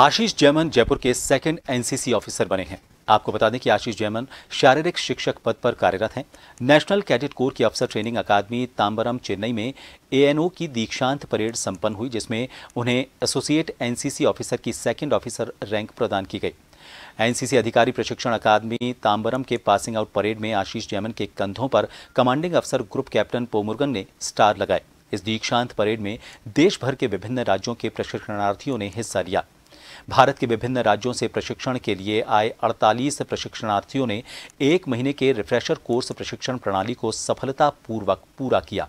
आशीष जयमन जयपुर के second NCC officer बने हैं आपको बता दें कि आशीष जयमन शारीरिक शिक्षक पद पर कार्यरत हैं नेशनल कैडेट कोर की अफसर ट्रेनिंग अकादमी ताम्बरम चेन्नई में एएनओ की दीक्षांत परेड संपन्न हुई जिसमें उन्हें एसोसिएट एनसीसी ऑफिसर की सेकंड ऑफिसर रैंक प्रदान की गई एनसीसी अधिकारी प्रशिक्षण अकादमी ताम्बरम के पासिंग आउट परेड में आशीष जयमन के कंधों पर कमांडिंग अफसर ग्रुप कैप्टन पोमुर्गन ने स्टार लगाए इस दीक्षांत परेड में देश भर के विभिन्न राज्यों के प्रशिक्षणार्थियों ने हिस्सा लिया भारत के विभिन्न राज्यों से प्रशिक्षण के लिए आए 48 प्रशिक्षणार्थियों ने एक महीने के रिफ्रेशर कोर्स प्रशिक्षण प्रणाली को सफलतापूर्वक पूरा किया